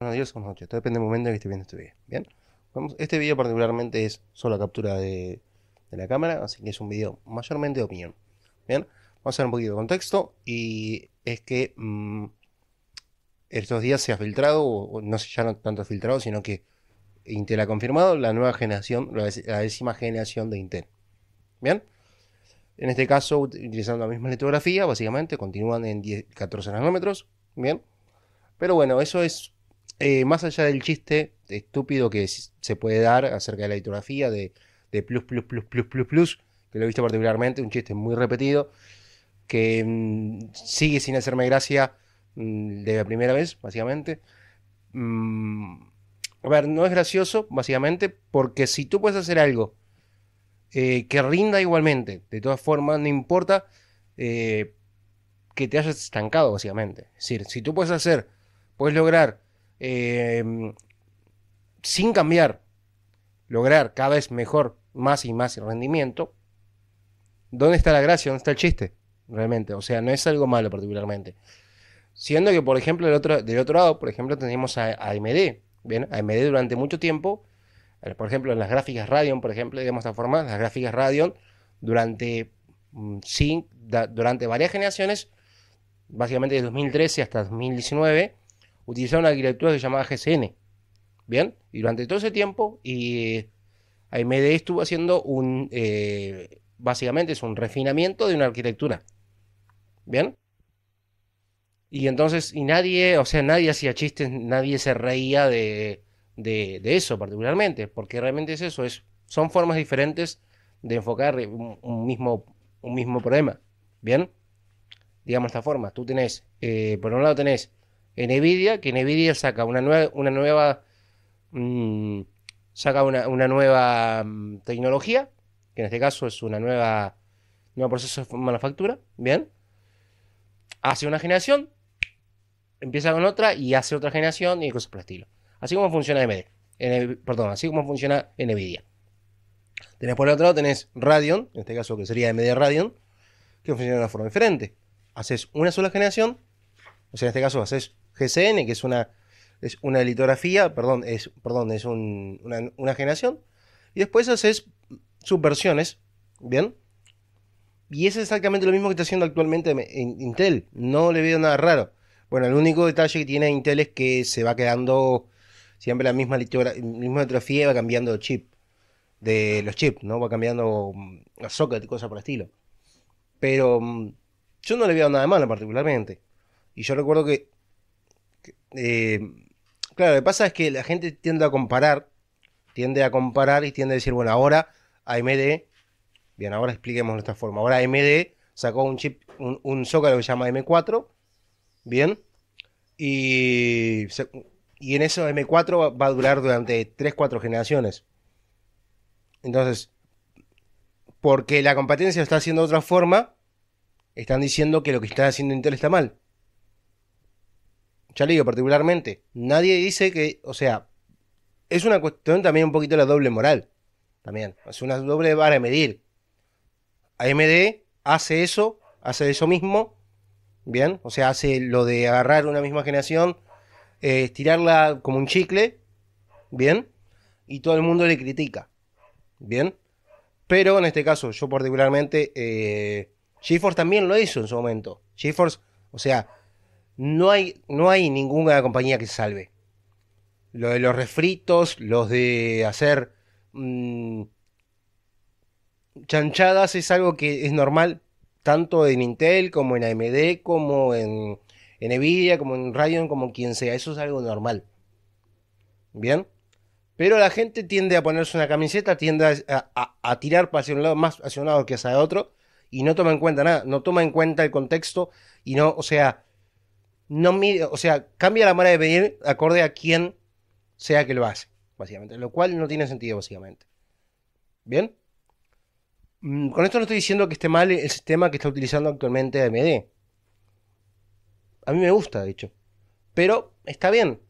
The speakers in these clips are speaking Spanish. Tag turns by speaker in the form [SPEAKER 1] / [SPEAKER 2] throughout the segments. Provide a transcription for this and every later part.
[SPEAKER 1] De Esto depende del momento en que esté viendo este video. Bien, este video particularmente es solo captura de, la cámara, así que es un video mayormente de opinión. Bien, vamos a dar un poquito de contexto y es que mm, estos días se ha filtrado, no sé, ya no tanto filtrado, sino que Intel ha confirmado la nueva generación, la décima generación de Intel. Bien. En este caso, utilizando la misma litografía, básicamente, continúan en 14 nanómetros. Bien. Pero bueno, eso es eh, más allá del chiste estúpido que se puede dar acerca de la litografía de, plus, plus, plus, plus, plus, plus, que lo he visto particularmente, un chiste muy repetido, que mm, sigue sin hacerme gracia mm, de la primera vez, básicamente. Mm, a ver, no es gracioso, básicamente, porque si tú puedes hacer algo eh, que rinda igualmente, de todas formas, no importa eh, que te hayas estancado, básicamente. Es decir, si tú puedes hacer, puedes lograr Em, sin cambiar, lograr cada vez mejor, más y más el rendimiento, ¿dónde está la gracia? ¿Dónde está el chiste? Realmente, o sea, no es algo malo particularmente. Siendo que, por ejemplo, del otro, del otro lado, por ejemplo, tenemos a, AMD. Bien, AMD durante mucho tiempo, eh, por ejemplo, en las gráficas Radeon, por ejemplo, digamos de esta forma, las gráficas Radeon durante, sin mm, durante varias generaciones, básicamente de 2013 hasta 2019, utilizaba una arquitectura que se llamaba GCN. Bien, y durante todo ese tiempo, y eh, AMD estuvo haciendo un, eh, básicamente es un refinamiento de una arquitectura. Bien. Y entonces, y nadie, o sea, nadie hacía chistes, nadie se reía de, de, eso particularmente, porque realmente es eso, es, son formas diferentes de enfocar un, mismo, un mismo problema. Bien digamos esta forma. Tú tenés, eh, por un lado tenés en Nvidia, que Nvidia saca una nueva, una nueva mm, saca una, nueva mm, tecnología, que en este caso es una nueva nuevo proceso de manufactura, bien, hace una generación, empieza con otra y hace otra generación y cosas por el estilo. Así como funciona en, perdón, así como funciona Nvidia. Tenés por el otro lado, tenés Radeon, en este caso que sería AMD Radeon, que funciona de una forma diferente. Haces una sola generación, o sea, en este caso haces GCN, que es una, es una litografía, perdón, es, perdón, es una, generación. Y después haces subversiones, ¿bien? Y es exactamente lo mismo que está haciendo actualmente Intel. No le veo nada raro. Bueno, el único detalle que tiene Intel es que se va quedando siempre la misma litografía, y va cambiando el chip de los chips, ¿no? Va cambiando la mm, socket y cosas por el estilo. Pero mm, yo no le veo nada malo particularmente. Y yo recuerdo que eh, claro, lo que pasa es que la gente tiende a comparar, tiende a comparar y tiende a decir, bueno, ahora AMD, bien, ahora expliquemos de esta forma, ahora AMD sacó un chip, un, zócalo que se llama M4, bien, y, y en eso M4 va, va a durar durante 3-4 generaciones. Entonces, porque la competencia lo está haciendo de otra forma, están diciendo que lo que está haciendo Intel está mal ya particularmente, nadie dice que, o sea, es una cuestión también un poquito de la doble moral. También, es una doble vara de medir. AMD hace eso, hace eso mismo, ¿bien? O sea, hace lo de agarrar una misma generación, eh, estirarla como un chicle, ¿bien? Y todo el mundo le critica, ¿bien? Pero en este caso, yo particularmente, eh, GeForce también lo hizo en su momento. GeForce, o sea, no hay, no hay ninguna compañía que salve. Lo de los refritos, los de hacer mm, chanchadas es algo que es normal tanto en Intel como en AMD, como en, en Nvidia, como en Radeon, como quien sea. Eso es algo normal. Bien. Pero la gente tiende a ponerse una camiseta, tiende a, tirar hacia un lado más hacia un lado que hacia otro y no toma en cuenta nada, no toma en cuenta el contexto y no, o sea, no mide, o sea, cambia la manera de pedir acorde a quien sea que lo hace, básicamente. Lo cual no tiene sentido, básicamente. ¿Bien? Mm, con esto no estoy diciendo que esté mal el sistema que está utilizando actualmente AMD. A mí me gusta, de hecho. Pero está bien.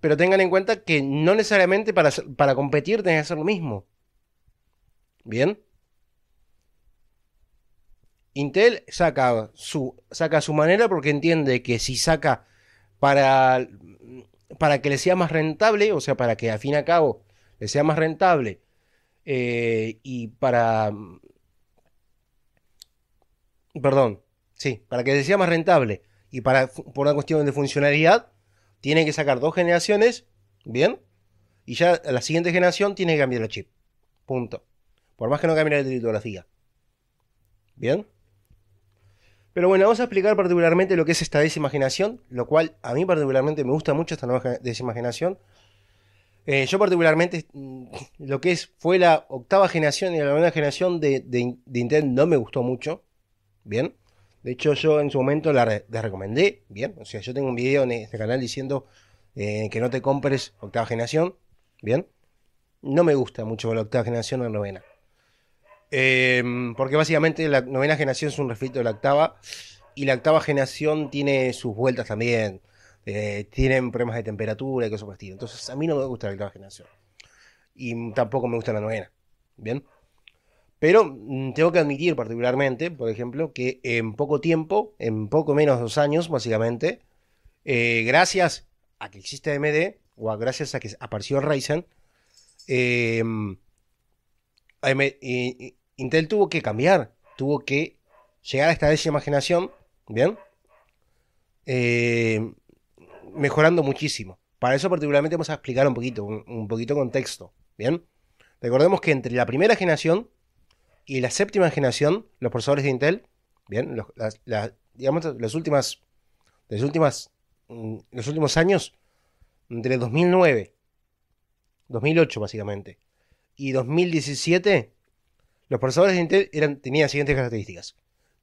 [SPEAKER 1] Pero tengan en cuenta que no necesariamente para, para competir tenés que hacer lo mismo. ¿Bien? Intel saca su, saca su manera porque entiende que si saca para, para que le sea más rentable, o sea, para que a fin y al cabo le sea más rentable eh, y para... Perdón, sí, para que le sea más rentable y para, por una cuestión de funcionalidad, tiene que sacar dos generaciones, ¿bien? Y ya la siguiente generación tiene que cambiar el chip. Punto. Por más que no cambie la litografía. ¿Bien? Pero bueno, vamos a explicar particularmente lo que es esta desimaginación, lo cual a mí particularmente me gusta mucho esta nueva desimaginación. Eh, yo particularmente mm, lo que es fue la octava generación y la novena generación de, de, Intel no me gustó mucho. Bien. De hecho, yo en su momento la, recomendé. Bien. O sea, yo tengo un video en este canal diciendo eh, que no te compres octava generación. Bien. No me gusta mucho la octava generación o la novena. Em, porque básicamente la novena generación es un refrito de la octava. Y la octava generación tiene sus vueltas también. Eh, tienen problemas de temperatura y cosas por Entonces, a mí no me gusta la octava generación. Y tampoco me gusta la novena. ¿Bien? Pero mm, tengo que admitir particularmente, por ejemplo, que en poco tiempo, en poco menos de dos años, básicamente, eh, gracias a que existe AMD, o gracias a que apareció Ryzen, eh, Intel tuvo que cambiar, tuvo que llegar a esta décima generación, ¿bien? Eh, mejorando muchísimo. Para eso particularmente vamos a explicar un poquito, un, poquito contexto, ¿bien? Recordemos que entre la primera generación y la séptima generación, los procesadores de Intel, ¿bien? digamos, las últimas, mm, los últimos años, entre 2009, 2008 básicamente, y 2017, los procesadores de Intel eran, tenían las siguientes características.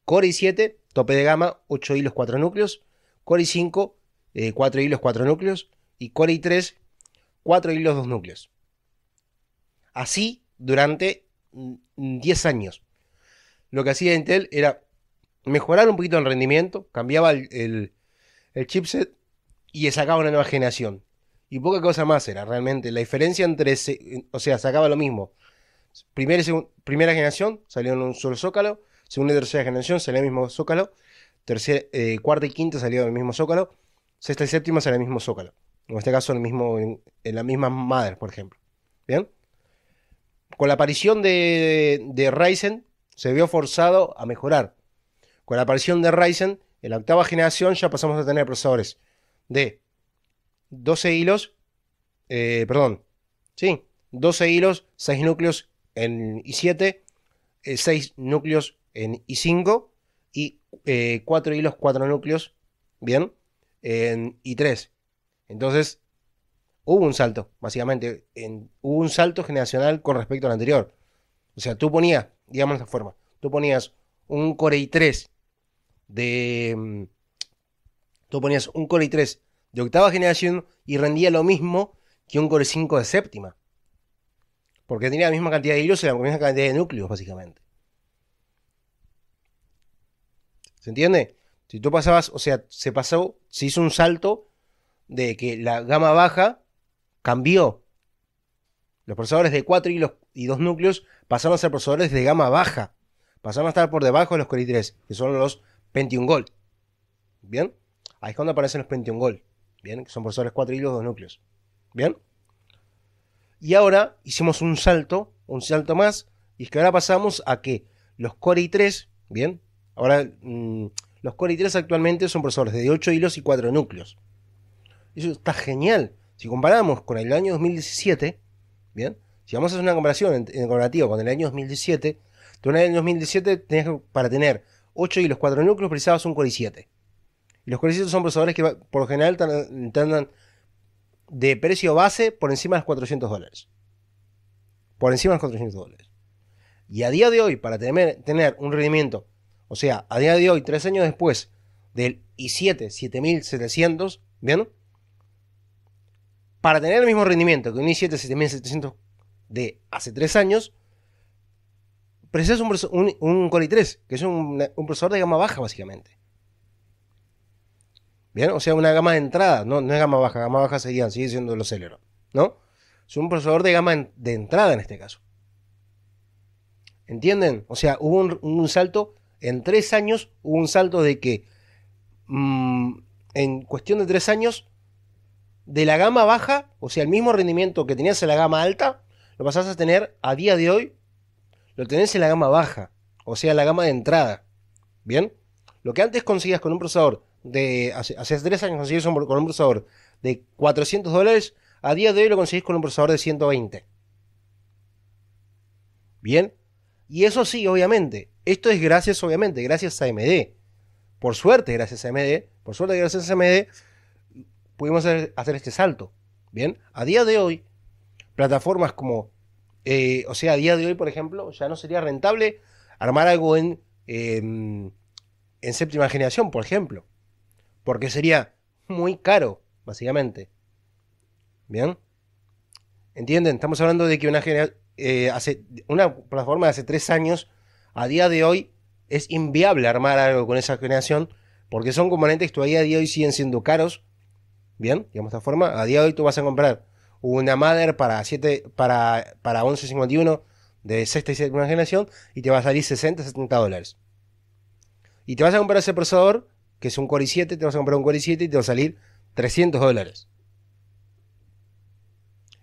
[SPEAKER 1] Core i7, tope de gama, 8 hilos, 4 núcleos. Core i5, 4 eh, hilos, 4 núcleos. Y Core i3, 4 hilos, 2 núcleos. Así durante 10 mm, años. Lo que hacía Intel era mejorar un poquito el rendimiento, cambiaba el, chipset y sacaba una nueva generación. Y poca cosa más era realmente. La diferencia entre, o sea, sacaba lo mismo, Primera, primera generación salió en un solo zócalo. Segunda y tercera generación salió en el mismo zócalo. Eh, cuarta y quinta salió en el mismo zócalo. Sexta y séptima salió en el mismo zócalo. En este caso, en, el mismo, en, la misma madre, por ejemplo. ¿Bien? Con la aparición de, Ryzen, se vio forzado a mejorar. Con la aparición de Ryzen, en la octava generación ya pasamos a tener procesadores de 12 hilos, eh, perdón, sí, 12 hilos, 6 núcleos en i7, 6 eh, núcleos en i5 y 4 eh, hilos, 4 núcleos, bien, en i3. Entonces, hubo un salto, básicamente, en, hubo un salto generacional con respecto al anterior. O sea, tú ponías, digamos de esa forma, tú ponías un Core i3 de... Mm, tú ponías un Core i3 de octava generación y rendía lo mismo que un Core 5 de séptima. Porque tenía la misma cantidad de hilos y la misma cantidad de núcleos, básicamente. ¿Se entiende? Si tú pasabas, o sea, se pasó, se hizo un salto de que la gama baja cambió. Los procesadores de 4 hilos y 2 núcleos pasaron a ser procesadores de gama baja. Pasaron a estar por debajo de los Core 3 que son los 21 Gold. ¿Bien? Ahí es cuando aparecen los 21 Gold. ¿Bien? Que son procesadores 4 hilos, 2 núcleos. ¿Bien? Y ahora hicimos un salto, un salto más, y es que ahora pasamos a que los Core i3, bien, ahora mm, los Core i3 actualmente son procesadores de 8 hilos y 4 núcleos. Eso está genial. Si comparamos con el año 2017, bien, si vamos a hacer una comparación en, comparativo con el año 2017, tú en el año 2017 tenías para tener 8 hilos, 4 núcleos, precisabas un Core i7. Y los Core i7 son procesadores que por lo general tendrán de precio base por encima de los 400 dólares. Por encima de los 400 dólares. Y a día de hoy, para tener, tener un rendimiento, o sea, a día de hoy, tres años después del i7 7700, ¿bien? Para tener el mismo rendimiento que un i7 7700 de hace tres años, precisas un, un, Core i3, que es un, un procesador de gama baja, básicamente. O sea, una gama de entrada, no, no es gama baja, gama baja seguían sigue siendo los Celeron, ¿no? Es un procesador de gama de entrada en este caso. ¿Entienden? O sea, hubo un, salto, en tres años hubo un salto de que, mm, en cuestión de tres años, de la gama baja, o sea, el mismo rendimiento que tenías en la gama alta, lo pasás a tener a día de hoy, lo tenés en la gama baja, o sea, la gama de entrada. ¿Bien? Lo que antes conseguías con un procesador de hace, tres años conseguís un, con un procesador de 400 dólares, a día de hoy lo conseguís con un procesador de 120. Bien, y eso sí, obviamente, esto es gracias, obviamente, gracias a AMD. Por suerte, gracias a AMD, por suerte, gracias a AMD, pudimos hacer, este salto. Bien, a día de hoy, plataformas como, eh, o sea, a día de hoy, por ejemplo, ya no sería rentable armar algo en, em, en séptima generación, por ejemplo porque sería muy caro, básicamente. ¿Bien? ¿Entienden? Estamos hablando de que una, eh, hace, una plataforma de hace tres años, a día de hoy, es inviable armar algo con esa generación, porque son componentes que todavía a día de hoy siguen siendo caros. ¿Bien? Digamos de esta forma, a día de hoy tú vas a comprar una Mother para, 7, para, para 11.51 de sexta y séptima generación y te va a salir 60, 70 dólares. Y te vas a comprar ese procesador que es un Core i7, te vas a comprar un Core i7 y te va a salir 300 dólares.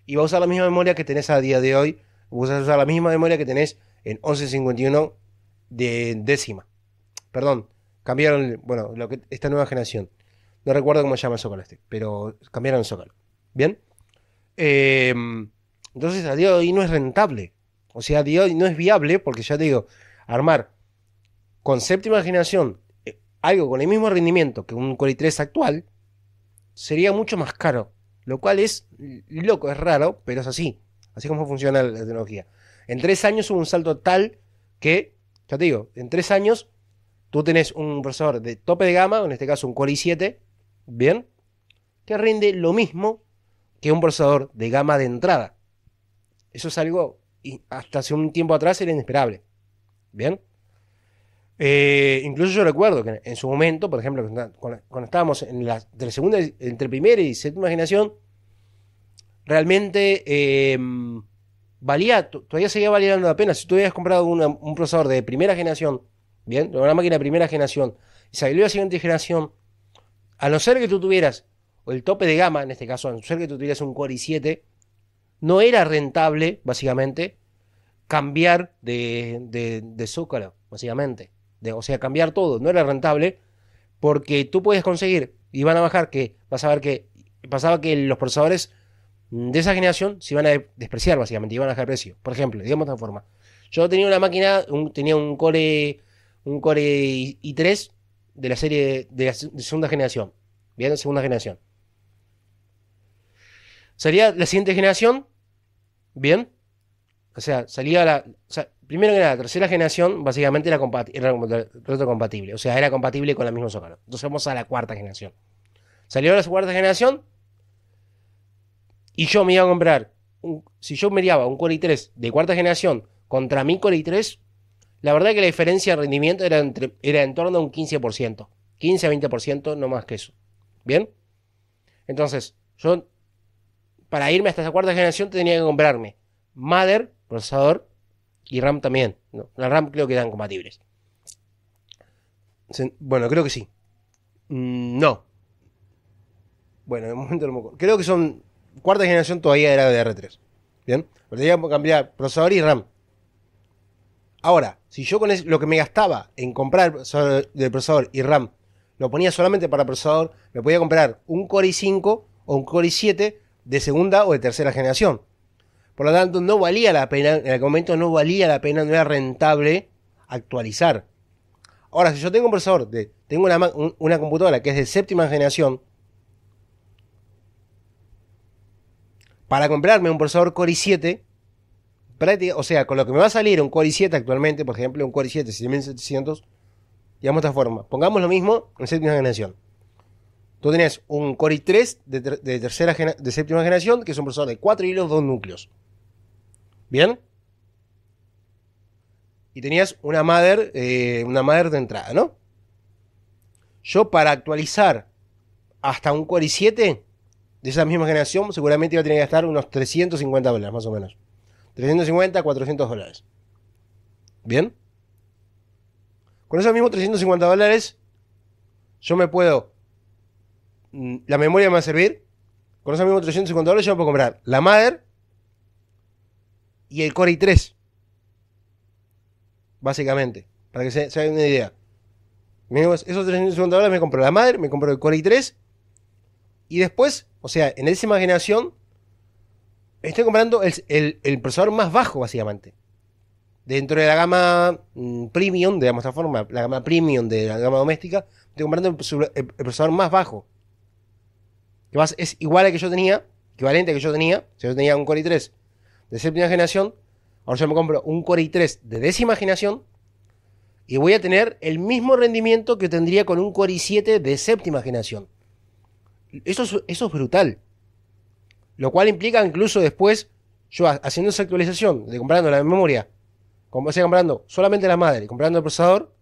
[SPEAKER 1] Y va a usar la misma memoria que tenés a día de hoy, vas a usar la misma memoria que tenés en 1151 de décima. Perdón, cambiaron, bueno, esta nueva generación. No recuerdo cómo se llama el Zócalo este, pero cambiaron el Zócalo. ¿Bien? Em, entonces, a día de hoy no es rentable. O sea, a día de hoy no es viable porque ya te digo, armar con séptima generación algo con el mismo rendimiento que un Core i3 actual, sería mucho más caro. Lo cual es loco, es raro, pero es así. Así como funciona la tecnología. En tres años hubo un salto tal que, ya te digo, en tres años tú tenés un procesador de tope de gama, en este caso un Core i7, ¿bien? Que rinde lo mismo que un procesador de gama de entrada. Eso es algo, y hasta hace un tiempo atrás, era inesperable. ¿Bien? Eh, incluso yo recuerdo que en su momento, por ejemplo, cuando, estábamos en la, entre, segunda, entre primera y séptima generación, realmente eh, valía, todavía seguía valiendo la pena. Si tú habías comprado un procesador de primera generación, bien, una máquina de primera generación, y salió la siguiente generación, a no ser que tú tuvieras, o el tope de gama en este caso, a no ser que tú tuvieras un Core i7, no era rentable, básicamente, cambiar de, de, de zócalo, básicamente o sea, cambiar todo, no era rentable, porque tú puedes conseguir, y van a bajar, que vas a ver que pasaba que los procesadores de esa generación se iban a despreciar básicamente, iban a bajar precio. Por ejemplo, digamos de esta forma. Yo tenía una máquina, tenía un Core un Core i3 de la serie de, la segunda generación. Bien, segunda generación. Salía la siguiente generación, bien. O sea, salía la o primero que nada, la tercera generación básicamente era, era retrocompatible, o sea, era compatible con la misma Zócalo. Entonces vamos a la cuarta generación. Salió la cuarta generación y yo me iba a comprar, si yo mediaba un Core i3 de cuarta generación contra mi Core i3, la verdad que la diferencia de rendimiento era, en torno a un 15%, 15 a 20%, no más que eso. ¿Bien? Entonces, yo para irme hasta esa cuarta generación tenía que comprarme Mother, procesador, y RAM también. la RAM creo que eran compatibles. bueno, creo que sí. Mm, no. Bueno, de momento no me acuerdo. Creo que son. Cuarta generación todavía era de R3. Bien. Pero tenía que cambiar procesador y RAM. Ahora, si yo con lo que me gastaba en comprar el procesador y RAM lo ponía solamente para procesador, me podía comprar un Core i5 o un Core i7 de segunda o de tercera generación. Por lo tanto, no valía la pena, en el momento no valía la pena, no era rentable actualizar. Ahora, si yo tengo un procesador, de, tengo una, computadora que es de séptima generación, para comprarme un procesador Core i7, o sea, con lo que me va a salir un Core i7 actualmente, por ejemplo, un Core i7 7700 digamos de esta forma, pongamos lo mismo en séptima generación. Tú tienes un Core i3 de, tercera de séptima generación, que es un procesador de 4 hilos, 2 núcleos. ¿Bien? Y tenías una madre, eh, una de entrada, ¿no? Yo para actualizar hasta un Core 7 de esa misma generación, seguramente iba a tener que gastar unos 350 dólares, más o menos. 350, 400 dólares. ¿Bien? Con esos mismos 350 dólares, yo me puedo. Mm, la memoria me va a servir. Con esos mismos 350 dólares, yo puedo comprar la madre y el Core i3. Básicamente, para que se, hagan una idea. Esos 350 dólares me compró la madre, me compró el Core i3. Y después, o sea, en esa imaginación, estoy comprando el, el, procesador más bajo, básicamente. Dentro de la gama mm, premium, digamos de esta forma, la gama premium de la gama doméstica, estoy comprando el, procesador más bajo. Que es igual a que yo tenía, equivalente al que yo tenía, si yo tenía un Core i3 de séptima generación, ahora yo me compro un Core i3 de décima generación y voy a tener el mismo rendimiento que tendría con un Core i7 de séptima generación. Eso es, eso es brutal. Lo cual implica incluso después, yo haciendo esa actualización, de comprando la memoria, como sea comprando solamente la madre, y comprando el procesador,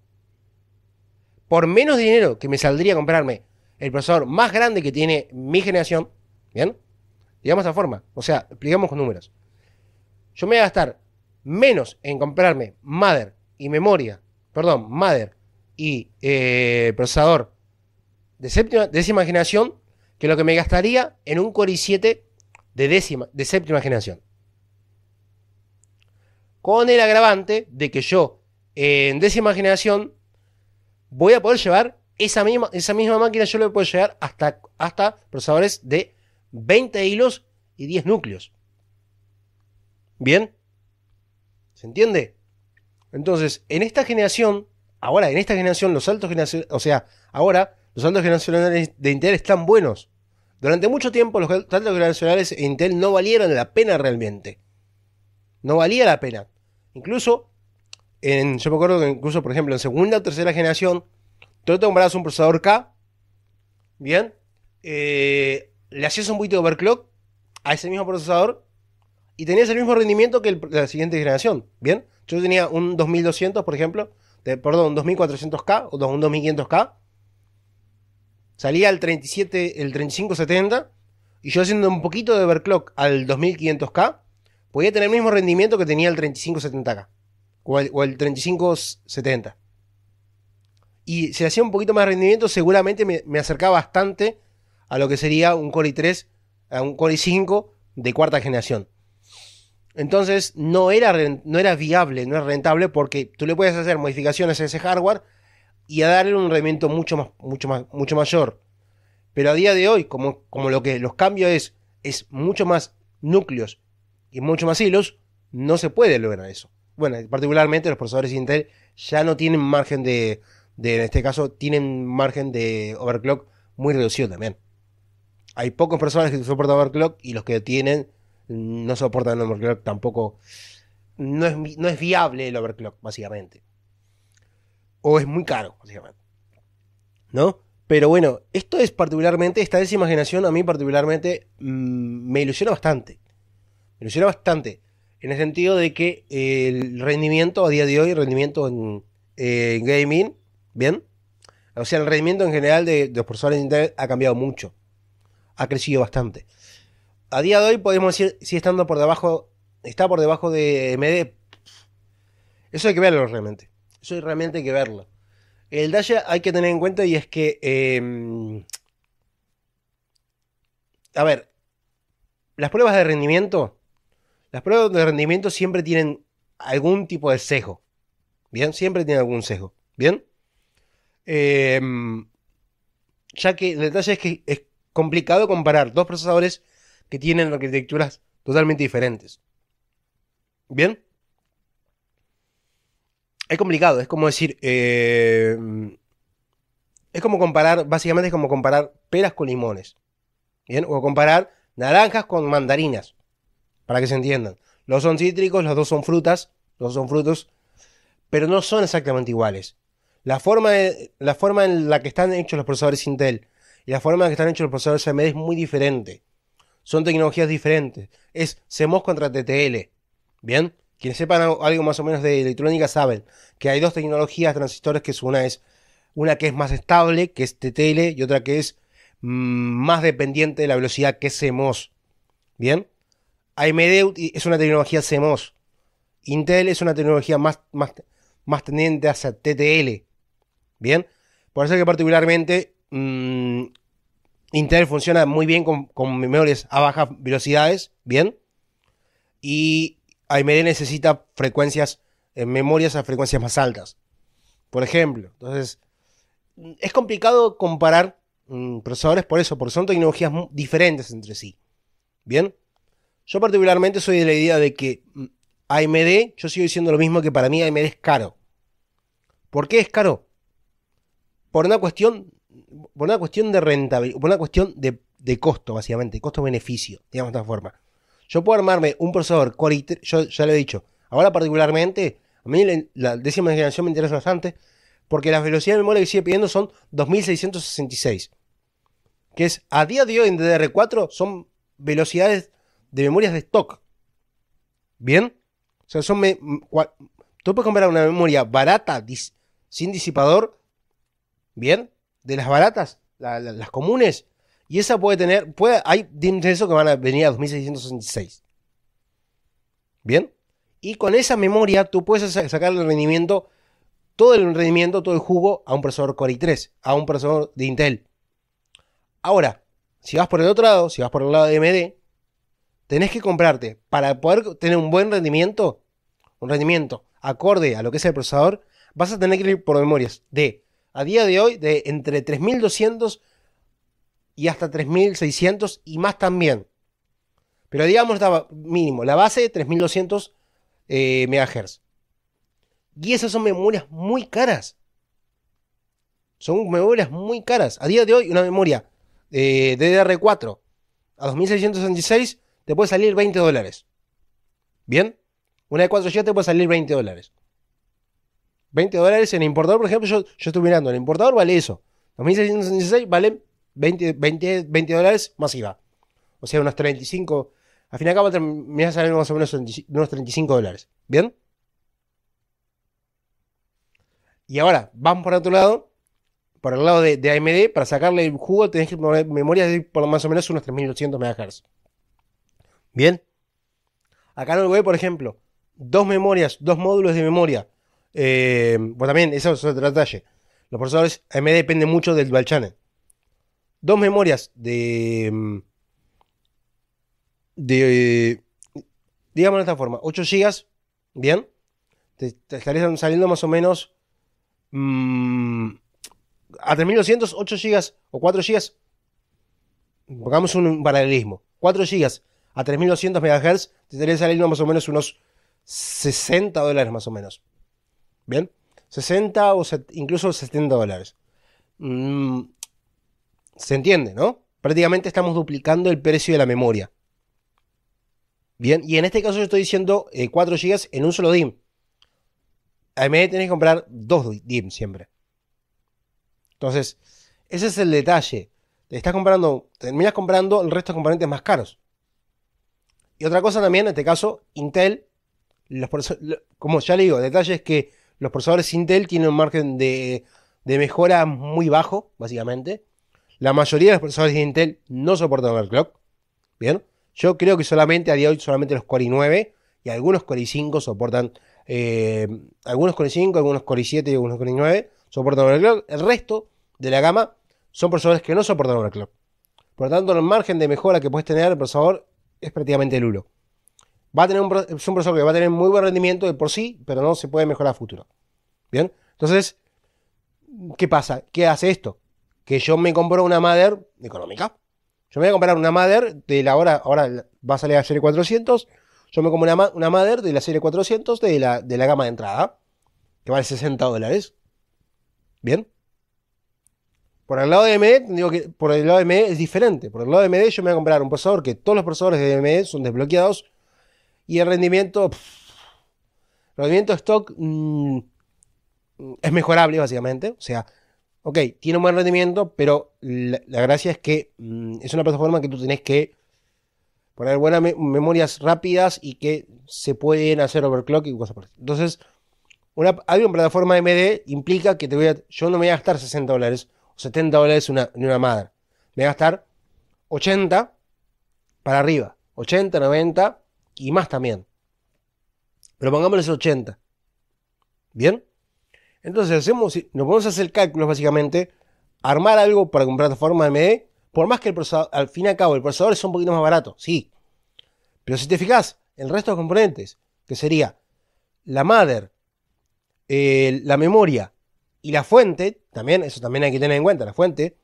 [SPEAKER 1] por menos dinero que me saldría comprarme el procesador más grande que tiene mi generación, ¿bien? Digamos esta forma, o sea, explicamos con números. Yo me voy a gastar menos en comprarme Mother y memoria, perdón, Mother y eh, procesador de séptima, décima generación que lo que me gastaría en un Core i7 de, décima, de séptima generación. Con el agravante de que yo en décima generación voy a poder llevar esa misma, esa misma máquina, yo le puedo llevar hasta, hasta procesadores de 20 hilos y 10 núcleos. ¿Bien? ¿Se entiende? Entonces, en esta generación, ahora en esta generación, los saltos generacionales, o sea, ahora los saltos generacionales de Intel están buenos. Durante mucho tiempo los saltos generacionales de Intel no valieron la pena realmente. No valía la pena. Incluso, en, yo me acuerdo que incluso, por ejemplo, en segunda o tercera generación, tú te comprabas un procesador K, ¿bien? Eh, le hacías un poquito de overclock a ese mismo procesador y tenías el mismo rendimiento que la siguiente generación. ¿Bien? Yo tenía un 2200, por ejemplo, de, perdón, un 2400K o un 2500K. Salía el 37, el 3570 y yo haciendo un poquito de overclock al 2500K, podía tener el mismo rendimiento que tenía el 3570K o el, 3570. Y si hacía un poquito más de rendimiento, seguramente me, acercaba bastante a lo que sería un Core i3, a un Core i5 de cuarta generación. Entonces no era, no era viable, no era rentable porque tú le puedes hacer modificaciones a ese hardware y a darle un rendimiento mucho, más, mucho, más, mucho mayor. Pero a día de hoy, como, como lo que los cambios es, es mucho más núcleos y mucho más hilos, no se puede lograr eso. Bueno, particularmente los procesadores Intel ya no tienen margen de, de en este caso, tienen margen de overclock muy reducido también. Hay pocos procesadores que soportan overclock y los que tienen no soportan el overclock tampoco. No es, no es viable el overclock, básicamente. O es muy caro, básicamente. ¿No? Pero bueno, esto es particularmente, esta décima generación a mí particularmente mm, me ilusiona bastante. Me ilusiona bastante. En el sentido de que el rendimiento a día de hoy, El rendimiento en, gaming, ¿bien? O sea, el rendimiento en general de, los procesadores de Internet ha cambiado mucho. Ha crecido bastante a día de hoy podemos decir, si estando por debajo, está por debajo de MD. Eso hay que verlo realmente. Eso realmente hay que verlo. El detalle hay que tener en cuenta y es que... Em, a ver, las pruebas de rendimiento, las pruebas de rendimiento siempre tienen algún tipo de sesgo. Bien, siempre tienen algún sesgo. Bien. Em, ya que el detalle es que es complicado comparar dos procesadores que tienen arquitecturas totalmente diferentes. ¿Bien? Es complicado, es como decir... Eh, es como comparar, básicamente es como comparar peras con limones. ¿Bien? O comparar naranjas con mandarinas. Para que se entiendan. Los son cítricos, los dos son frutas, los dos son frutos, pero no son exactamente iguales. La forma, la forma en la que están hechos los procesadores Intel y la forma en la que están hechos los procesadores AMD es muy diferente son tecnologías diferentes. Es CMOS contra TTL. Bien, quienes sepan algo más o menos de electrónica saben que hay dos tecnologías transistores que es una es una que es más estable, que es TTL, y otra que es mm, más dependiente de la velocidad que es CMOS. Bien, AMD es una tecnología CMOS. Intel es una tecnología más, más, más tendiente hacia TTL. Bien, por eso que particularmente mm, Intel funciona muy bien con, con memorias a bajas velocidades, bien. Y AMD necesita frecuencias, en eh, memorias a frecuencias más altas. Por ejemplo, entonces, es complicado comparar mm, procesadores por eso, porque son tecnologías diferentes entre sí. Bien. Yo particularmente soy de la idea de que mm, AMD, yo sigo diciendo lo mismo que para mí AMD es caro. ¿Por qué es caro? Por una cuestión por una cuestión de rentabilidad, por una cuestión de, costo, básicamente, costo-beneficio, digamos de esta forma. Yo puedo armarme un procesador Core yo ya lo he dicho, ahora particularmente, a mí la décima generación me interesa bastante, porque las velocidades de memoria que sigue pidiendo son 2666, que es, a día de hoy en DDR4 son velocidades de memorias de stock. ¿Bien? O sea, son... Tú puedes comprar una memoria barata, sin disipador, ¿bien? de las baratas, las comunes, y esa puede tener, puede, hay de eso que van a venir a 2666. ¿Bien? Y con esa memoria tú puedes sacar el rendimiento, todo el rendimiento, todo el jugo a un procesador Core i3, a un procesador de Intel. Ahora, si vas por el otro lado, si vas por el lado de AMD, tenés que comprarte para poder tener un buen rendimiento, un rendimiento acorde a lo que es el procesador, vas a tener que ir por memorias de a día de hoy de entre 3.200 y hasta 3.600 y más también. Pero digamos mínimo, la base de 3.200 eh, MHz. Y esas son memorias muy caras. Son memorias muy caras. A día de hoy una memoria eh, de DDR4 a 2.666 te puede salir 20 dólares. ¿Bien? Una de 4 te puede salir 20 dólares. 20 dólares en el importador, por ejemplo, yo, estoy mirando, el importador vale eso. 2.616 vale 20, 20, dólares masiva. O sea, unos 35. Al fin y al cabo a salir más o menos unos 35 dólares. ¿Bien? Y ahora, vamos por otro lado, por el lado de, AMD, para sacarle el jugo tenés que poner memorias de por más o menos unos 3800 MHz. ¿Bien? Acá en web, por ejemplo, dos memorias, dos módulos de memoria eh, pues también, eso es otro detalle. Los procesadores AMD dependen mucho del dual Dos memorias de. Mm, de. digamos de esta forma, 8 GB, bien. Te, estarían saliendo más o menos. Mm, a 3200, 8 GB o 4 GB. Pongamos un paralelismo. 4 GB a 3200 MHz te estarían saliendo más o menos unos 60 dólares más o menos. ¿Bien? 60 o incluso 70 dólares. Mm, se entiende, ¿no? Prácticamente estamos duplicando el precio de la memoria. Bien, y en este caso yo estoy diciendo 4 eh, GB en un solo DIM. a me tenés que comprar dos DIM siempre. Entonces, ese es el detalle. Te estás comprando, terminas comprando el resto de componentes más caros. Y otra cosa también, en este caso, Intel, como ya le digo, el detalle es que los procesadores Intel tienen un margen de, mejora muy bajo, básicamente. La mayoría de los procesadores Intel no soportan overclock. Bien, yo creo que solamente a día de hoy solamente los Core i9 y algunos Core i5 soportan, eh, algunos Core i5, algunos Core i7 y algunos Core i9 soportan overclock. El resto de la gama son procesadores que no soportan overclock. Por lo tanto, el margen de mejora que puedes tener el procesador es prácticamente el nulo. Va a tener un, es un procesador que va a tener muy buen rendimiento de por sí, pero no se puede mejorar a futuro. Bien, entonces, ¿qué pasa? ¿Qué hace esto? Que yo me compro una Mother económica. Yo me voy a comprar una Mother de la hora, ahora va a salir la serie 400. Yo me compro una, una Mother de la serie 400 de la, de la gama de entrada, que vale 60 dólares. Bien, por el lado de AMD, digo que por el lado de AMD es diferente. Por el lado de AMD yo me voy a comprar un procesador que todos los procesadores de AMD son desbloqueados y el rendimiento, rendimiento stock mm, es mejorable básicamente. O sea, ok, tiene un buen rendimiento, pero la, gracia es que mm, es una plataforma que tú tenés que poner buenas memorias rápidas y que se pueden hacer overclock y cosas por Entonces, una, una plataforma AMD implica que te voy a, yo no me voy a gastar 60 dólares o 70 dólares ni una madre. Me voy a gastar 80 para arriba. 80, 90 y más también. Pero los 80. ¿Bien? Entonces hacemos, nos podemos hacer cálculos básicamente, armar algo para comprar forma plataforma ME, por más que el al fin y al cabo el procesador es un poquito más barato, sí. Pero si te fijas, el resto de componentes, que sería la madre la memoria y la fuente, también, eso también hay que tener en cuenta, la fuente,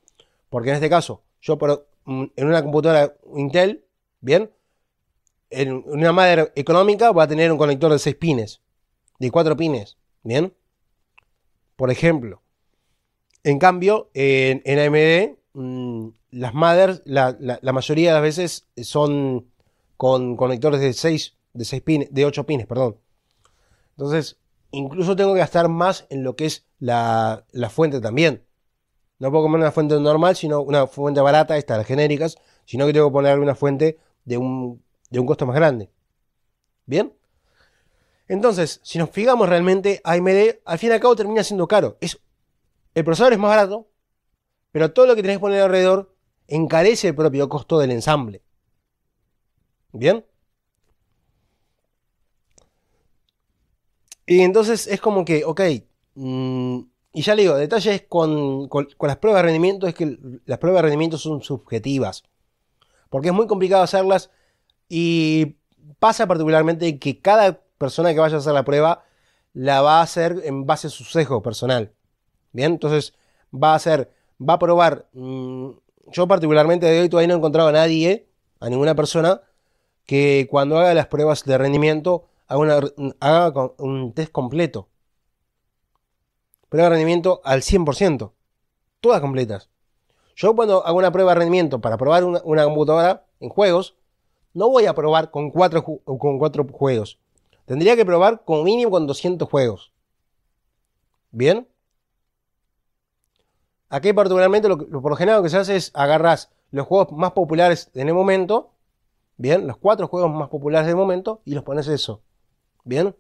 [SPEAKER 1] porque en este caso, yo por, mm, en una computadora Intel, bien, en una madre económica va a tener un conector de 6 pines, de 4 pines, ¿bien? Por ejemplo. En cambio, en, AMD, mm, las madres la, mayoría de las veces son con conectores de 6, de 6 pines, de 8 pines, perdón. Entonces, incluso tengo que gastar más en lo que es la, fuente también. No puedo comer una fuente normal, sino una fuente barata, estas, genéricas, sino que tengo que poner una fuente de un de un costo más grande. ¿Bien? Entonces, si nos fijamos realmente, AMD al fin y al cabo termina siendo caro. Es, el procesador es más barato, pero todo lo que tenés que poner alrededor encarece el propio costo del ensamble. ¿Bien? Y entonces es como que, ok, mm, y ya le digo, detalles con, con, las pruebas de rendimiento es que las pruebas de rendimiento son subjetivas. Porque es muy complicado hacerlas y pasa particularmente que cada persona que vaya a hacer la prueba la va a hacer en base a su sesgo personal. Bien, entonces va a hacer, va a probar. Mm, yo particularmente de hoy todavía no he encontrado a nadie, a ninguna persona, que cuando haga las pruebas de rendimiento haga, un test completo. Prueba de rendimiento al 100%. Todas completas. Yo cuando hago una prueba de rendimiento para probar una computadora en juegos, no voy a probar con cuatro, con cuatro juegos. Tendría que probar con mínimo con 200 juegos. ¿Bien? Aquí particularmente lo, por lo general que se hace es agarras los juegos más populares en el momento, bien, los cuatro juegos más populares del momento y los pones eso, bien.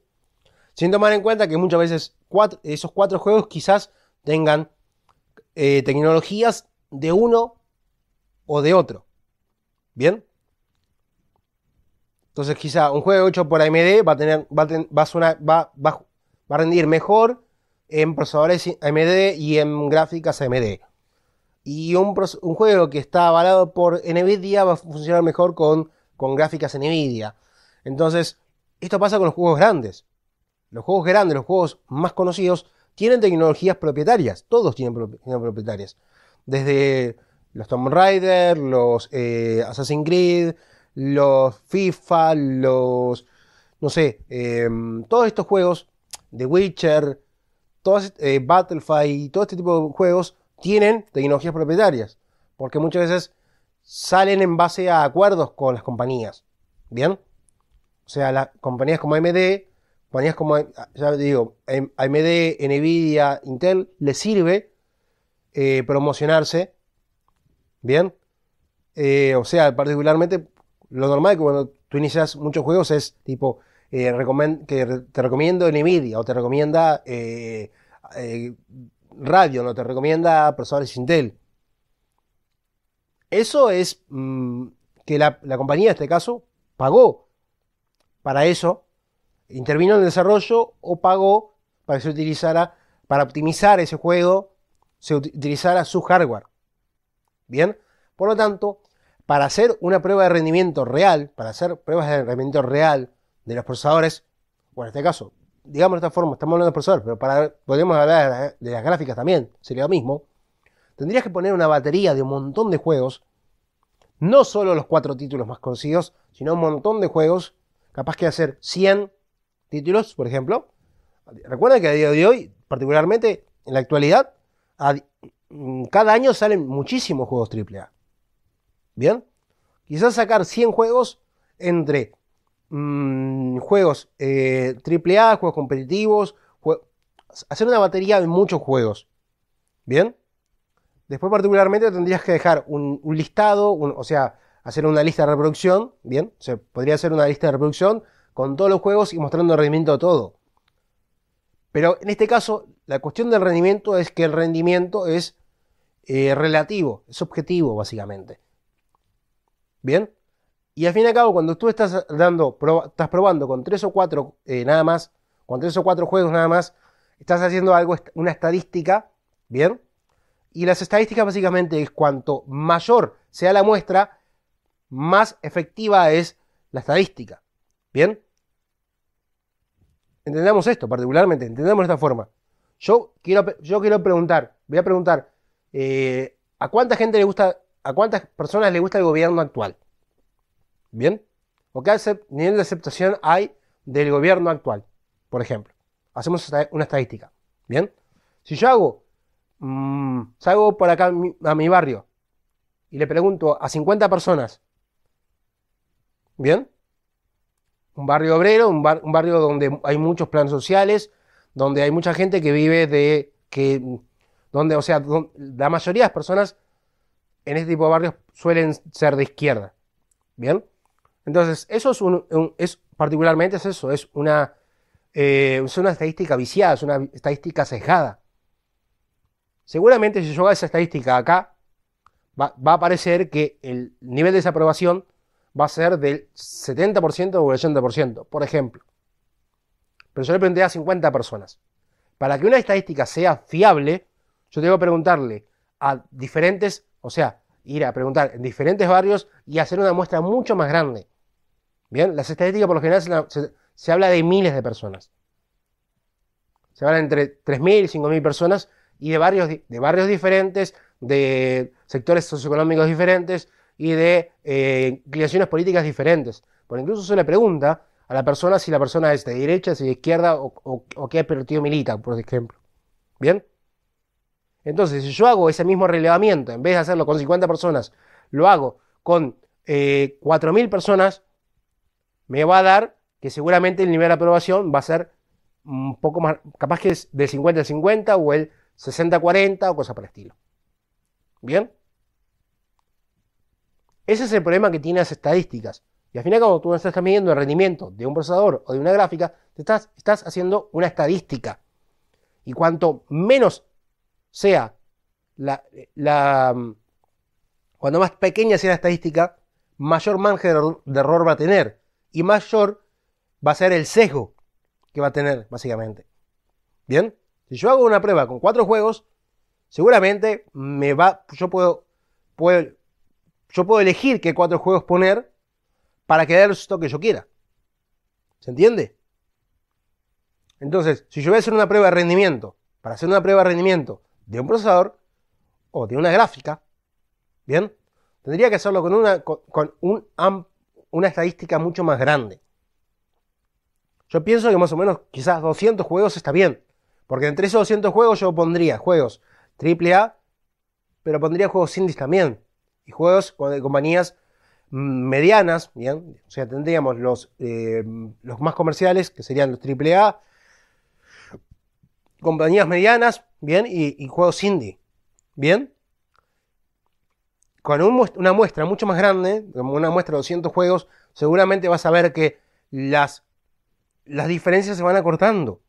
[SPEAKER 1] Sin tomar en cuenta que muchas veces esos cuatro juegos quizás tengan eh, tecnologías de uno o de otro, bien. Entonces quizá un juego hecho por AMD va a, tener, va, rendir mejor en procesadores AMD y en gráficas AMD. Y un, juego que está avalado por Nvidia va a funcionar mejor con, con gráficas Nvidia. Entonces, esto pasa con los juegos grandes. Los juegos grandes, los juegos más conocidos, tienen tecnologías propietarias. Todos tienen, propietarias. Desde los Tomb Raider, los eh, Assassin's Creed, los FIFA, los, no sé, em, todos estos juegos, de Witcher, todos, eh, todo este tipo de juegos tienen tecnologías propietarias, porque muchas veces salen en base a acuerdos con las compañías, ¿bien? O sea, las compañías como AMD, compañías como, ya digo, em, AMD, Nvidia, Intel, les sirve eh, promocionarse, ¿bien? Eh, o sea, particularmente lo normal que cuando tú inicias muchos juegos es tipo, eh, que te recomiendo NVIDIA o te recomienda eh, eh, Radio, no te recomienda procesadores Intel. Eso es mm, que la, la compañía en este caso pagó para eso, intervino en el desarrollo o pagó para que se utilizara, para optimizar ese juego, se utilizara su hardware. Bien, por lo tanto, para hacer una prueba de rendimiento real, para hacer pruebas de rendimiento real de los procesadores, bueno, en este caso, digamos de esta forma, estamos hablando de procesadores, pero para, podemos hablar de las gráficas también, sería lo mismo, tendrías que poner una batería de un montón de juegos, no solo los cuatro títulos más conocidos, sino un montón de juegos, capaz que hacer 100 títulos, por ejemplo. Recuerda que a día de hoy, particularmente en la actualidad, cada año salen muchísimos juegos AAA. Bien, quizás sacar 100 juegos entre mm, juegos eh, triple AAA, juegos competitivos, hacer una batería de muchos juegos. Bien, después, particularmente, tendrías que dejar un, listado, o sea, hacer una lista de reproducción. Bien, se podría hacer una lista de reproducción con todos los juegos y mostrando el rendimiento de todo. Pero en este caso, la cuestión del rendimiento es que el rendimiento es eh, relativo, es objetivo básicamente. ¿Bien? Y al fin y al cabo, cuando tú estás dando, estás probando con tres o cuatro eh, nada más, con tres o cuatro juegos nada más, estás haciendo algo, una estadística, ¿bien? Y las estadísticas básicamente es cuanto mayor sea la muestra, más efectiva es la estadística, ¿bien? Entendamos esto particularmente, de esta forma. Yo quiero, yo quiero preguntar, voy a preguntar, eh, ¿a cuánta gente le gusta a cuántas personas le gusta el gobierno actual. ¿Bien? ¿O qué nivel de aceptación hay del gobierno actual? Por ejemplo, hacemos una estadística. ¿Bien? Si yo hago, mm, salgo por acá a mi, barrio y le pregunto a 50 personas, ¿bien? Un barrio obrero, un, barrio donde hay muchos planes sociales, donde hay mucha gente que vive de, que, donde, o sea, la mayoría de las personas en este tipo de barrios suelen ser de izquierda. ¿Bien? Entonces, eso es, un, es particularmente es eso, es una, eh, es una estadística viciada, es una estadística sesgada. Seguramente si yo hago esa estadística acá, va, a parecer que el nivel de desaprobación va a ser del 70% o el 80%, por ejemplo. Pero yo le pregunté a 50 personas. Para que una estadística sea fiable, yo tengo que preguntarle a diferentes o sea, ir a preguntar en diferentes barrios y hacer una muestra mucho más grande. Bien, las estadísticas por lo general se, habla de miles de personas. Se habla entre 3.000 y 5.000 personas y de barrios, de barrios diferentes, de sectores socioeconómicos diferentes y de eh, inclinaciones políticas diferentes. Por incluso se le pregunta a la persona si la persona es de derecha, si de izquierda o, o qué partido milita, por ejemplo. ¿Bien? Entonces, si yo hago ese mismo relevamiento, en vez de hacerlo con 50 personas, lo hago con 4.000 eh, personas, me va a dar que seguramente el nivel de aprobación va a ser un poco más, capaz que es del 50 al 50 o el 60 40 o cosas por el estilo. ¿Bien? Ese es el problema que tiene las estadísticas. Y al final, cuando tú estás midiendo el rendimiento de un procesador o de una gráfica, te estás, estás haciendo una estadística. Y cuanto menos sea la, mm, cuando más pequeña sea la estadística, mayor margen de error va a tener y mayor va a ser el sesgo que va a tener, básicamente. Bien, si yo hago una prueba con cuatro juegos, seguramente me va, yo puedo, yo puedo elegir que cuatro juegos poner para que dé el resultado que yo quiera. ¿Se entiende? Entonces, si yo voy a hacer una prueba de rendimiento, para hacer una prueba de rendimiento, de un procesador o de una gráfica. ¿Bien? Tendría que hacerlo con una, con, un, una estadística mucho más grande. Yo pienso que más o menos quizás 200 juegos está bien. Porque entre esos 200 juegos yo pondría juegos AAA, pero pondría juegos indies también. Y juegos de compañías medianas, ¿bien? O sea, tendríamos los, eh, los más comerciales, que serían los AAA, compañías medianas, bien, y, juegos indie, bien. Con una muestra mucho más grande, como una muestra de 200 juegos, seguramente vas a ver que las, las diferencias se van acortando.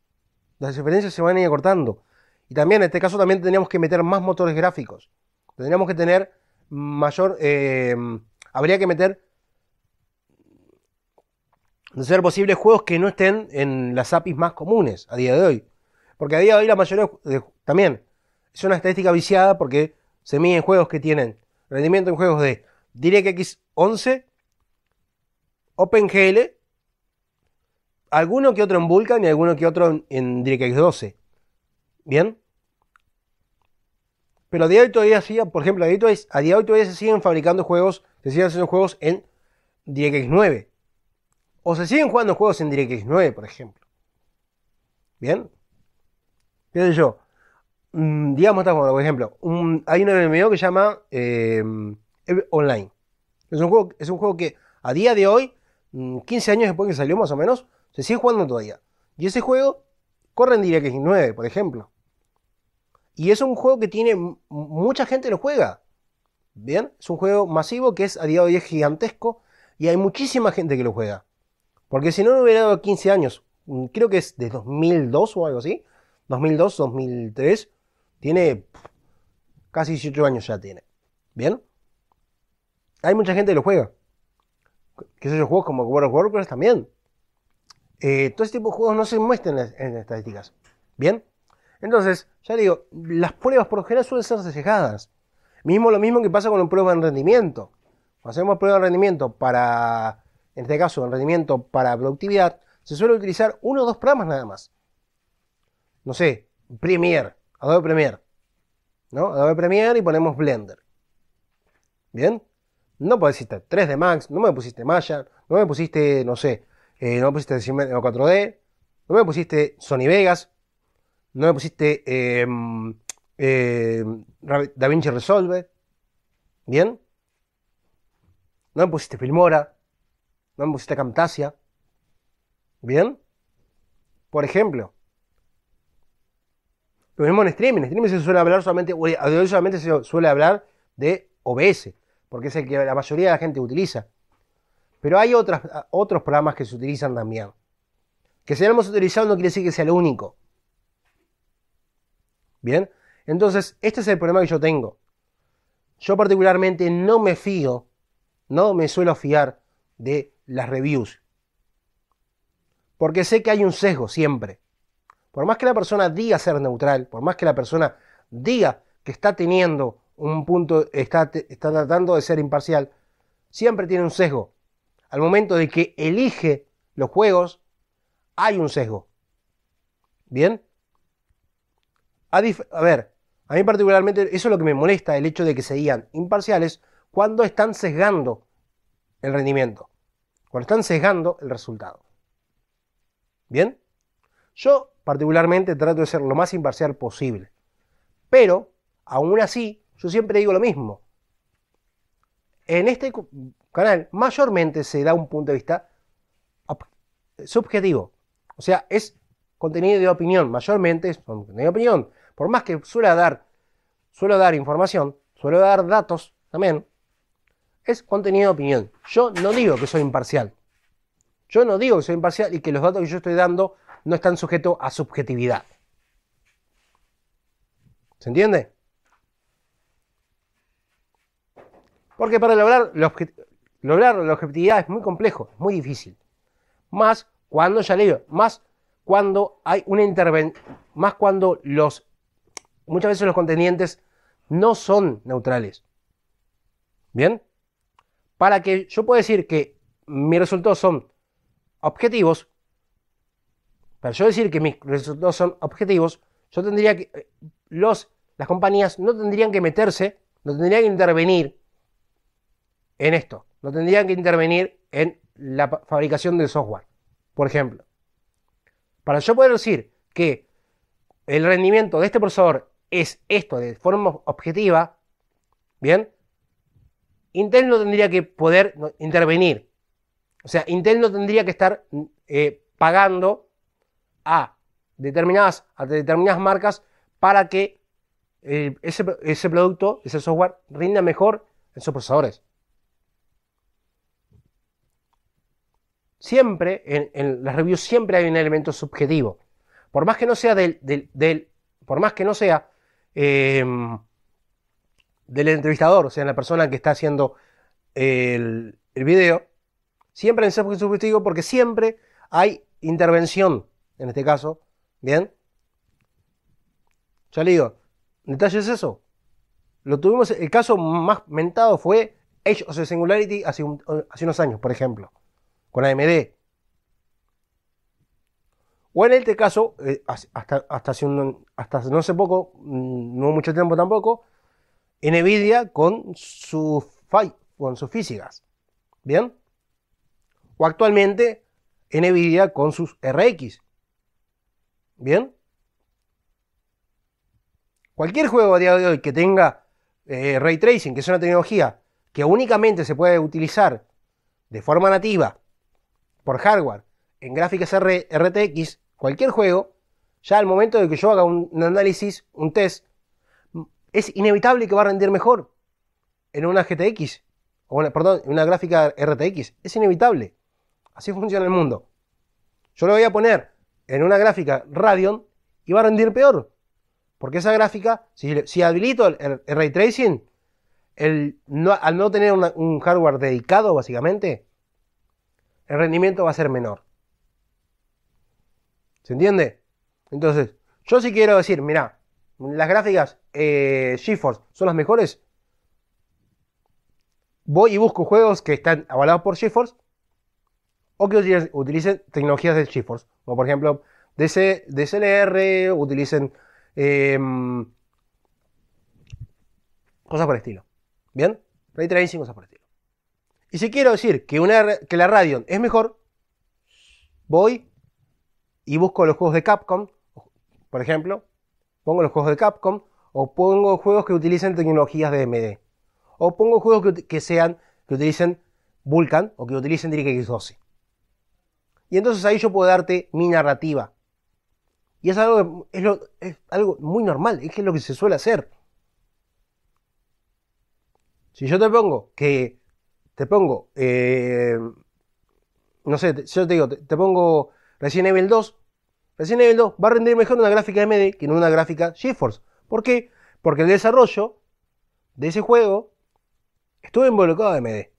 [SPEAKER 1] Las diferencias se van a ir acortando. Y también en este caso también tendríamos que meter más motores gráficos. Tendríamos que tener mayor... Eh, habría que meter de ser posible juegos que no estén en las APIs más comunes a día de hoy. Porque a día de hoy la mayoría de, también es una estadística viciada porque se miden juegos que tienen rendimiento en juegos de DirectX 11, OpenGL, alguno que otro en Vulkan y alguno que otro en, DirectX 12. ¿Bien? Pero a día de hoy todavía por ejemplo, a día, hoy, a día hoy todavía se siguen fabricando juegos, se siguen haciendo juegos en DirectX 9. O se siguen jugando juegos en DirectX 9, por ejemplo. ¿Bien? qué yo, mm, digamos, por ejemplo, hay un MMO que se llama eh, Online. Es un, juego, es un juego que a día de hoy, 15 mm, años después que salió más o menos, se sigue jugando todavía. Y ese juego corre en es 9, por ejemplo. Y es un juego que tiene mucha gente lo juega. Bien, es un juego masivo que es a día de hoy gigantesco y hay muchísima gente que lo juega. Porque si no, lo hubiera dado 15 años. Mm, creo que es de 2002 o algo así 2002, 2003, tiene casi 18 años ya tiene. ¿Bien? Hay mucha gente que lo juega. Que esos juegos como World of Warcraft también. Eh, todo este tipo de juegos no se muestran en estadísticas. ¿Bien? Entonces, ya digo, las pruebas por lo suelen ser sesgadas. Mismo lo mismo que pasa con un prueba en rendimiento. hacemos pruebas de rendimiento para, en este caso, en rendimiento para productividad, se suele utilizar uno o dos programas nada más no sé, Premiere, Adobe Premiere. ¿No? Adobe Premiere y ponemos Blender. ¿Bien? No pusiste 3D Max, no me pusiste Maya, no me pusiste, no sé, eh, no me pusiste 4D, no me pusiste Sony Vegas, no me pusiste eh, em, em, Da Resolve. ¿Bien? No me pusiste Filmora, no me pusiste Camtasia. ¿Bien? Por ejemplo, lo mismo en streaming. En streaming se suele hablar solamente, se suele hablar de OBS, porque es el que la mayoría de la gente utiliza. Pero hay otros programas que se utilizan también. Que seamos utilizado no quiere decir que sea el único. Bien, entonces este es el problema que yo tengo. Yo particularmente no me fío, no me suelo fiar de las reviews. Porque sé que hay un sesgo siempre. Por más que la persona diga ser neutral, por más que la persona diga que está teniendo un punto, está, está tratando de ser imparcial, siempre tiene un sesgo. Al momento de que elige los juegos, hay un sesgo. ¿Bien? A, ver, a mí particularmente eso es lo que me molesta, el hecho de que se digan imparciales cuando están sesgando el rendimiento, cuando están sesgando el resultado. ¿Bien? Yo particularmente trato de ser lo más imparcial posible. Pero, aún así, yo siempre digo lo mismo. En este canal mayormente se da un punto de vista subjetivo. O sea, es contenido de opinión, mayormente es contenido de opinión. Por más que suelo dar, suelo dar información, suelo dar datos también, es contenido de opinión. Yo no digo que soy imparcial. Yo no digo que soy imparcial y que los datos que yo estoy dando no están sujetos a subjetividad. ¿Se entiende? Porque para lograr, la lograr la objetividad es muy complejo, es muy difícil. Más cuando, ya le más cuando hay una intervención, más cuando los, muchas veces los contendientes no son neutrales. ¿Bien? Para que yo pueda decir que mis resultados son objetivos, para yo decir que mis resultados son objetivos, yo tendría que. Eh, las compañías no tendrían que meterse, no tendrían que intervenir en esto. No tendrían que intervenir en la fabricación del software, por ejemplo. Para yo poder decir que el rendimiento de este procesador es esto de forma objetiva, ¿bien? Intel no tendría que poder intervenir. O sea, Intel no tendría que estar mm, eh, pagando a determinadas, a determinadas marcas para que eh, ese, producto, ese software, rinda mejor en sus procesadores. Siempre, en, las reviews siempre hay un elemento subjetivo. Por más que no sea del, del, por más que no sea em, del entrevistador, o sea, la persona que está haciendo el, el video, siempre en un subjetivo porque siempre hay intervención en este caso. ¿Bien? Ya digo, detalle es eso. Lo tuvimos, el caso más mentado fue Age of Singularity hace, hace unos años, por ejemplo, con AMD. O en este caso, eh, hasta, hasta, hace hasta no sé poco, mm, no mucho tiempo tampoco, en Nvidia con, su con sus físicas. ¿Bien? O actualmente en Nvidia con sus RX, ¿Bien? Cualquier juego a día de hoy que tenga eh, ray tracing, que es una tecnología que únicamente se puede utilizar de forma nativa por hardware en gráficas RTX, cualquier juego, ya al momento de que yo haga un, análisis, un test, es inevitable que va a rendir mejor en una GTX, o perdón, en una gráfica RTX. Es inevitable. Así funciona el mundo. Yo le voy a poner en una gráfica Radeon y va a rendir peor. Porque esa gráfica, si, habilito el, ray tracing, al no tener un hardware dedicado, básicamente, el rendimiento va a ser menor. ¿Se entiende? Entonces, yo sí quiero decir, mira, las gráficas eh, GeForce son las mejores. Voy y busco juegos que están avalados por GeForce o que utilicen tecnologías de GeForce, O por ejemplo DC, o utilicen em, cosas por estilo. ¿Bien? Ray tracing, cosas por estilo. Y si quiero decir que, la Radeon es mejor, voy y busco los juegos de Capcom, por ejemplo, pongo los juegos de Capcom, o pongo juegos que utilicen tecnologías de MD. o pongo juegos que, sean, que utilicen Vulkan o que utilicen DirectX 12. Y entonces ahí yo puedo darte mi narrativa. Y es algo, es, algo muy normal, es que lo que se suele hacer. Si yo te pongo que, te pongo, eh, no sé, yo te digo, te, pongo Resident Evil 2, Resident Evil 2 va a rendir mejor una gráfica de MD... que en una gráfica GeForce. ¿Por qué? Porque el desarrollo de ese juego estuvo involucrado MD.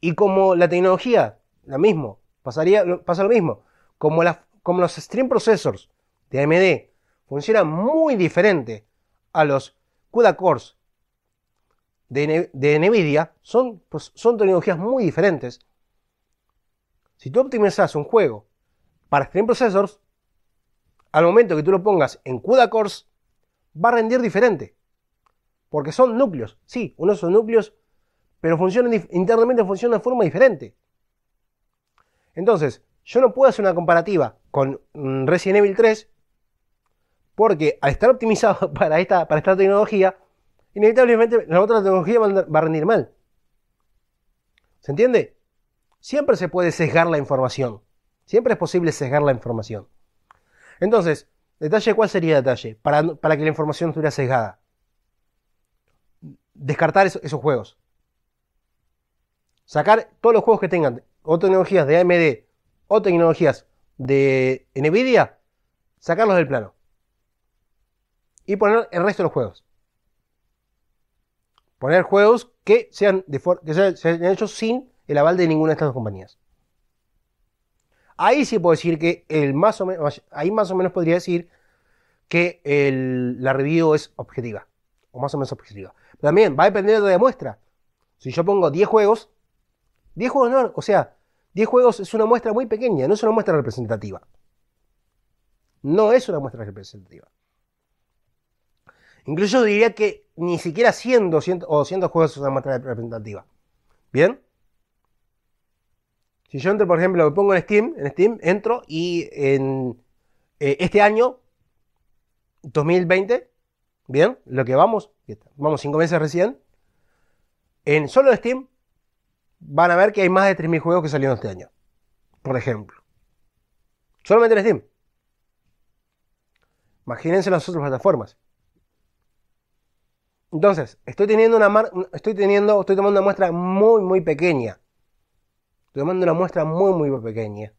[SPEAKER 1] Y como la tecnología lo mismo, pasaría, pasa lo mismo. Como, como los stream processors de AMD funcionan muy diferente a los CUDA cores de, Nvidia, son, pues, son tecnologías muy diferentes. Si tú optimizas un juego para stream processors, al momento que tú lo pongas en CUDA cores, va a rendir diferente. Porque son núcleos, sí, unos son núcleos, pero funcionan, internamente funcionan de forma diferente. Entonces, yo no puedo hacer una comparativa con mm, Resident Evil 3 porque al estar optimizado para esta, para esta tecnología, inevitablemente la otra tecnología va a rendir mal. ¿Se entiende? Siempre se puede sesgar la información. Siempre es posible sesgar la información. Entonces, detalle, ¿cuál sería el detalle? Para, que la información estuviera sesgada. Descartar esos juegos. Sacar todos los juegos que tengan o tecnologías de AMD o tecnologías de Nvidia, sacarlos del plano. Y poner el resto de los juegos. Poner juegos que sean, de que sean, hechos sin el aval de ninguna de estas compañías. Ahí sí puedo decir que el más o menos, ahí más o menos podría decir que el, la review es objetiva, o más o menos objetiva. Pero también va a depender de la muestra. Si yo pongo 10 juegos, 10 juegos no, o sea, 10 juegos es una muestra muy pequeña, no es una muestra representativa. No es una muestra representativa. Incluso diría que ni siquiera 100, o 200 juegos es una muestra representativa. ¿Bien? Si yo entro, por ejemplo, me pongo en Steam, en Steam entro y en eh, este año, 2020, ¿bien? Lo que vamos, vamos 5 meses recién, en solo Steam van a ver que hay más de 3.000 juegos que salieron este año. Por ejemplo. Solamente en Steam. Imagínense las otras plataformas. Entonces, estoy teniendo una estoy teniendo, estoy tomando una muestra muy, muy pequeña. Estoy tomando una muestra muy, muy pequeña.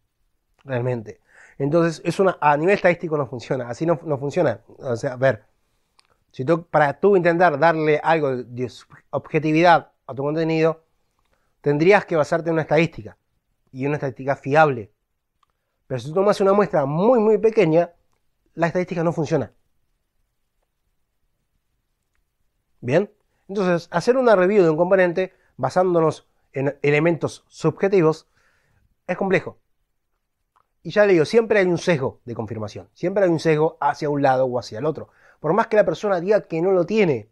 [SPEAKER 1] Realmente. Entonces, es una, a nivel estadístico no funciona. Así no, no funciona. O sea, a ver. Si para tú intentar darle algo de objetividad a tu contenido, tendrías que basarte en una estadística y una estadística fiable. Pero si tú tomas una muestra muy, muy pequeña, la estadística no funciona. Bien, entonces hacer una review de un componente basándonos en elementos subjetivos es complejo. Y ya le digo, siempre hay un sesgo de confirmación, siempre hay un sesgo hacia un lado o hacia el otro. Por más que la persona diga que no lo tiene,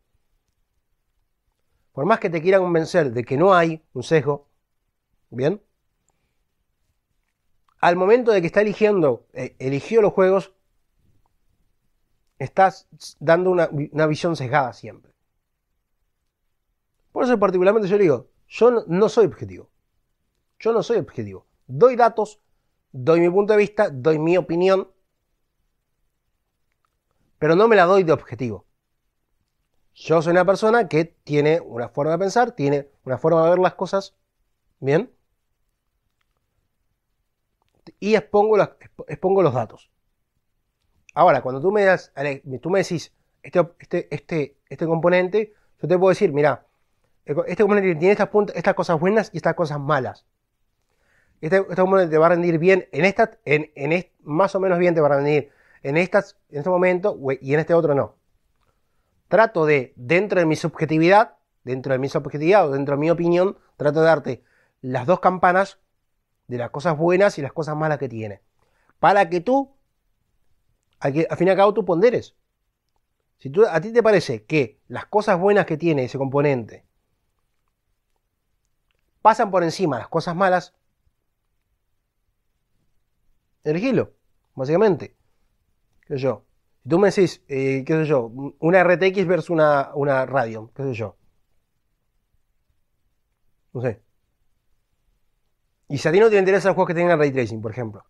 [SPEAKER 1] por más que te quiera convencer de que no hay un sesgo, ¿bien? Al momento de que está eligiendo, eh, eligió los juegos, estás dando una, visión sesgada siempre. Por eso particularmente yo digo, yo no soy objetivo. Yo no soy objetivo. Doy datos, doy mi punto de vista, doy mi opinión, pero no me la doy de objetivo. Yo soy una persona que tiene una forma de pensar, tiene una forma de ver las cosas, ¿bien? Y expongo, los datos. Ahora, cuando tú me, das, tú me decís este, este, este, este, componente, yo te puedo decir, mira, este componente tiene estas, estas cosas buenas y estas cosas malas. Este, componente te va a rendir bien en esta, en, más o menos bien te va a rendir en estas, en este momento y en este otro no trato de, dentro de mi subjetividad, dentro de mi subjetividad o dentro de mi opinión, trato de darte las dos campanas de las cosas buenas y las cosas malas que tiene. Para que tú, al, fin y al cabo, tú ponderes. Si tú, a ti te parece que las cosas buenas que tiene ese componente pasan por encima las cosas malas, elegilo, básicamente. Que yo. Si tú me decís, eh, qué sé yo, una RTX versus una, una qué sé yo. No sé. Y si a ti no te interesa los juegos que tengan ray tracing, por ejemplo.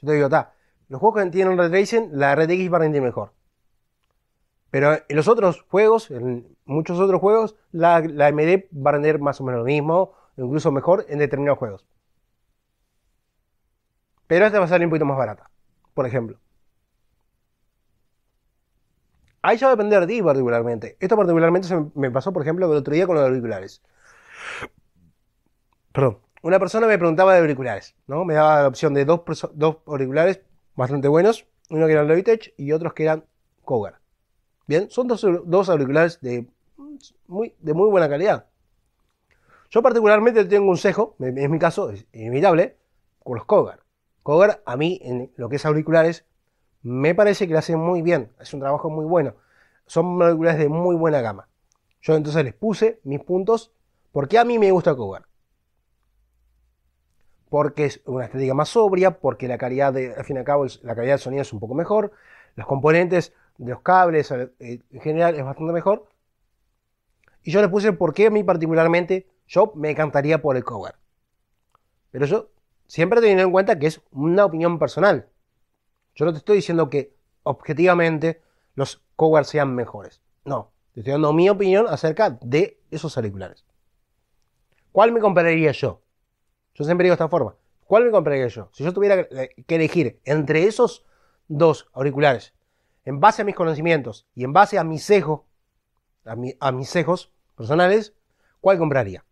[SPEAKER 1] Yo te digo, está, los juegos que tienen ray tracing, la RTX va a rendir mejor. Pero en los otros juegos, en muchos otros juegos, la, la AMD va a render más o menos lo mismo, incluso mejor en determinados juegos. Pero esta va a salir un poquito más barata, por ejemplo. Ahí ya va a depender de ti particularmente. Esto particularmente se me pasó, por ejemplo, el otro día con los auriculares. Perdón. Una persona me preguntaba de auriculares, ¿no? Me daba la opción de dos, dos auriculares bastante buenos, uno que era Logitech y otros que eran Kogar. Bien, son dos, auriculares de muy, de muy buena calidad. Yo particularmente tengo un cejo, en mi caso, es inevitable, con los Kogar. Kogar a mí en lo que es auriculares me parece que lo hacen muy bien, es un trabajo muy bueno. Son moléculas de muy buena gama. Yo entonces les puse mis puntos porque a mí me gusta cover. Porque es una estética más sobria, porque la calidad de, al fin y al cabo, la calidad de sonido es un poco mejor, los componentes de los cables eh, en general es bastante mejor. Y yo les puse porque a mí particularmente yo me encantaría por el cover. Pero yo siempre teniendo en cuenta que es una opinión personal. Yo no te estoy diciendo que objetivamente los Cowards sean mejores. No, te estoy dando mi opinión acerca de esos auriculares. ¿Cuál me compraría yo? Yo siempre digo de esta forma. ¿Cuál me compraría yo? Si yo tuviera que elegir entre esos dos auriculares, en base a mis conocimientos y en base a mi sesgo, a, mis sesgos personales, ¿cuál compraría?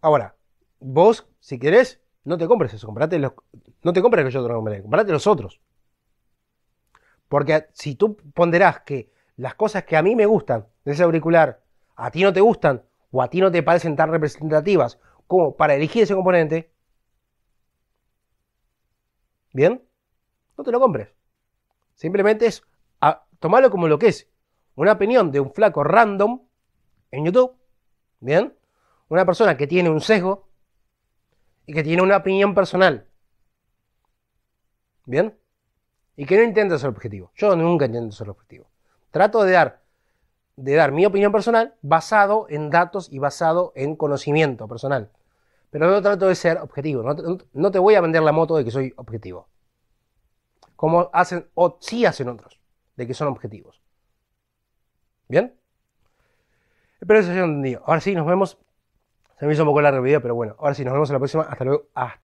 [SPEAKER 1] Ahora, vos, si querés, no te compres eso, comprate los, no te compres que yo te lo compré, los otros. Porque si tú ponderás que las cosas que a mí me gustan de ese auricular a ti no te gustan o a ti no te parecen tan representativas como para elegir ese componente, ¿bien? No te lo compres. Simplemente es a, tomarlo como lo que es. Una opinión de un flaco random en YouTube, ¿bien? Una persona que tiene un sesgo y que tiene una opinión personal. ¿Bien? Y que no intenta ser objetivo. Yo nunca intento ser objetivo. Trato de dar, de dar mi opinión personal basado en datos y basado en conocimiento personal. Pero no trato de ser objetivo. No, te voy a vender la moto de que soy objetivo. Como hacen, o sí hacen otros, de que son objetivos. ¿Bien? Espero que se hayan entendido. Ahora sí, nos vemos también me hizo un poco largo el pero bueno, ahora sí, nos vemos en la próxima. Hasta luego. Hasta